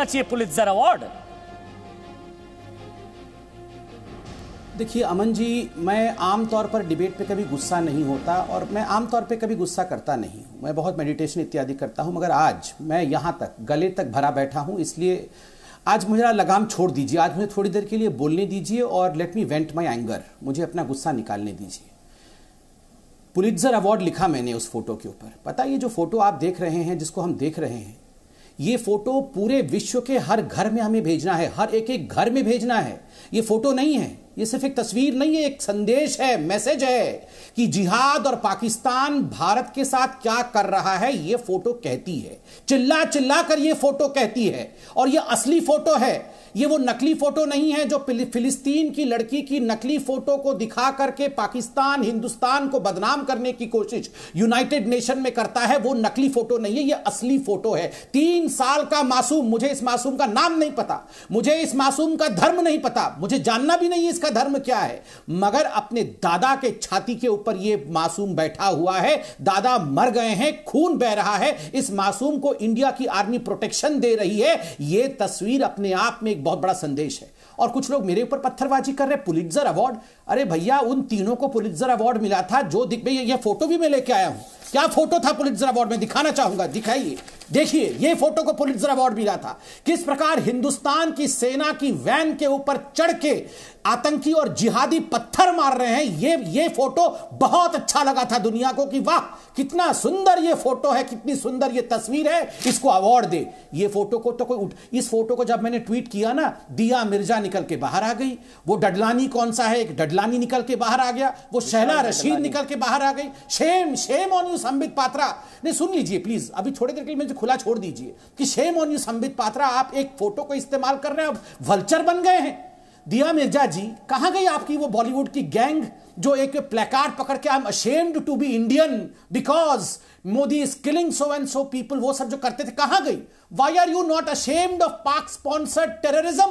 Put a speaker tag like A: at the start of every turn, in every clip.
A: Pulitzer award देखिए अमन जी मैं आमतौर पर डिबेट पे कभी गुस्सा नहीं होता और मैं आमतौर पे कभी गुस्सा करता नहीं हूँ मैं बहुत मेडिटेशन इत्यादि करता हूँ मगर आज मैं यहाँ तक गले तक भरा बैठा हूँ इसलिए आज मुझे लगाम छोड़ दीजिए आज मुझे थोड़ी देर के लिए बोलने दीजिए और let me vent my anger मुझे अपना गुस्सा निकालने दीजिए पुलित्जर अवार्ड लिखा मैंने उस फोटो के ऊपर पता ये जो फोटो आप देख रहे हैं जिसको हम देख रहे हैं ये फोटो पूरे विश्व के हर घर में हमें भेजना है हर एक एक घर में भेजना है ये फोटो नहीं है ये सिर्फ एक तस्वीर नहीं है एक संदेश है मैसेज है कि जिहाद और पाकिस्तान भारत के साथ क्या कर रहा है ये फोटो कहती है चिल्ला चिल्ला कर ये फोटो कहती है और ये असली फोटो है ये वो नकली फोटो नहीं है जो फिलिस्तीन की लड़की की नकली फोटो को दिखा करके पाकिस्तान हिंदुस्तान को बदनाम करने की कोशिश यूनाइटेड नेशन में करता है वो नकली फोटो नहीं है ये असली फोटो है तीन साल का मासूम मुझे इस मासूम का नाम नहीं पता मुझे इस मासूम का धर्म नहीं पता मुझे जानना भी नहीं है इसका इसका धर्म क्या है मगर अपने दादा के छाती के ऊपर यह मासूम बैठा हुआ है दादा मर गए हैं खून बह रहा है इस मासूम को इंडिया की आर्मी प्रोटेक्शन दे रही है यह तस्वीर अपने आप में एक बहुत बड़ा संदेश है और कुछ लोग मेरे ऊपर पत्थरबाजी कर रहे पुलिटर अवार्ड अरे भैया उन तीनों को पुलिटर अवार्ड मिला था जो दिख भैया ये फोटो भी मैं लेके आया हूं क्या फोटो था पुलिट्जर अवार्ड में दिखाना चाहूंगा दिखाइए देखिए ये फोटो को पुलिट्जर अवार्ड मिला था किस प्रकार हिंदुस्तान की सेना की वैन के ऊपर चढ़ के आतंकी और जिहादी पत्थर मार रहे हैं ये ये फोटो बहुत अच्छा लगा था दुनिया को कि वाह कितना सुंदर ये फोटो है कितनी सुंदर ये तस्वीर है इसको अवार्ड दे ये फोटो को तो कोई उठ इस फोटो को जब मैंने ट्वीट किया ना दिया मिर्जा निकल के बाहर आ गई वो डडलानी कौन सा है एक डडलानी निकल के बाहर आ गया वो शहला रशीद निकल के बाहर आ गई shame shame on you Sambit Patra नहीं सुन लीजिए प्लीज अभी थोड़ी देर के लिए मुझे खुला छोड़ दीजिए कि shame on you Sambit Patra आप एक फोटो को इस्तेमाल कर रहे हैं अब वल्चर बन गए हैं दिया मिर्जा जी कहां गई आपकी वो बॉलीवुड की गैंग जो एक प्लेकार्ड पकड़ के I am ashamed to be Indian because Modi is killing so and so people वो सब जो करते थे कहां गई why are you not ashamed of Pak sponsored terrorism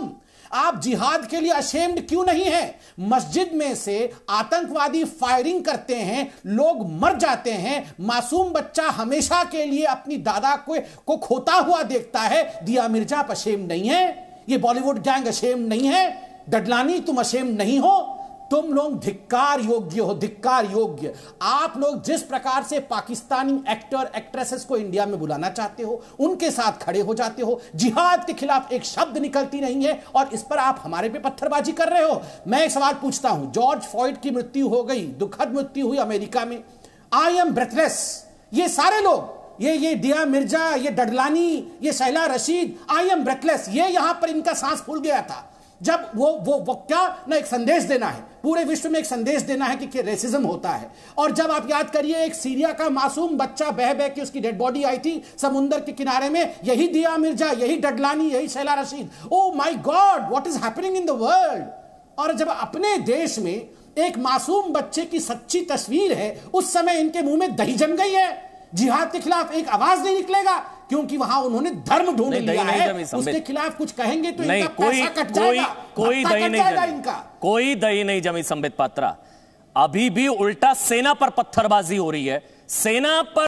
A: आप जिहाद के लिए अशेम्ड क्यों नहीं है मस्जिद में से आतंकवादी फायरिंग करते हैं लोग मर जाते हैं मासूम बच्चा हमेशा के लिए अपनी दादा को, को खोता हुआ देखता है दिया मिर्जा आप अशेम नहीं है ये बॉलीवुड गैंग अशेम नहीं है डडलानी तुम अशेम नहीं हो तुम लोग धिक्कार योग्य हो धिक्कार योग्य आप लोग जिस प्रकार से पाकिस्तानी एक्टर एक्ट्रेसेस को इंडिया में बुलाना चाहते हो उनके साथ खड़े हो जाते हो जिहाद के खिलाफ एक शब्द निकलती नहीं है और इस पर आप हमारे पे पत्थरबाजी कर रहे हो मैं एक सवाल पूछता हूं जॉर्ज फॉइड की मृत्यु हो गई दुखद मृत्यु हुई अमेरिका में आई एम ब्रेथलेस ये सारे लोग ये ये दिया मिर्जा ये डडलानी ये Shehla Rashid I am breathless ये यहां पर इनका सांस फूल गया था जब वो वो वो क्या ना एक संदेश देना है पूरे विश्व में एक संदेश देना है कि रेसिज्म होता है और जब आप याद करिए एक सीरिया का मासूम बच्चा बह बह के उसकी डेड बॉडी आई थी समुंदर के किनारे में यही दिया मिर्जा यही डडलानी यही Shehla Rashid oh my God what is happening in the world और जब अपने देश में एक मासूम बच्चे की सच्ची तस्वीर है उस समय इनके मुंह में दही जम गई है जिहाद के खिलाफ एक आवाज नहीं निकलेगा क्योंकि वहां उन्होंने धर्म ढूंढ लिया है उसके खिलाफ कुछ कहेंगे तो नहीं, इनका कोई, पैसा कट कोई, जाएगा कोई दही नहीं जाएगा इनका कोई दही नहीं जमी संबित पात्रा अभी भी उल्टा सेना पर पत्थरबाजी हो रही है सेना पर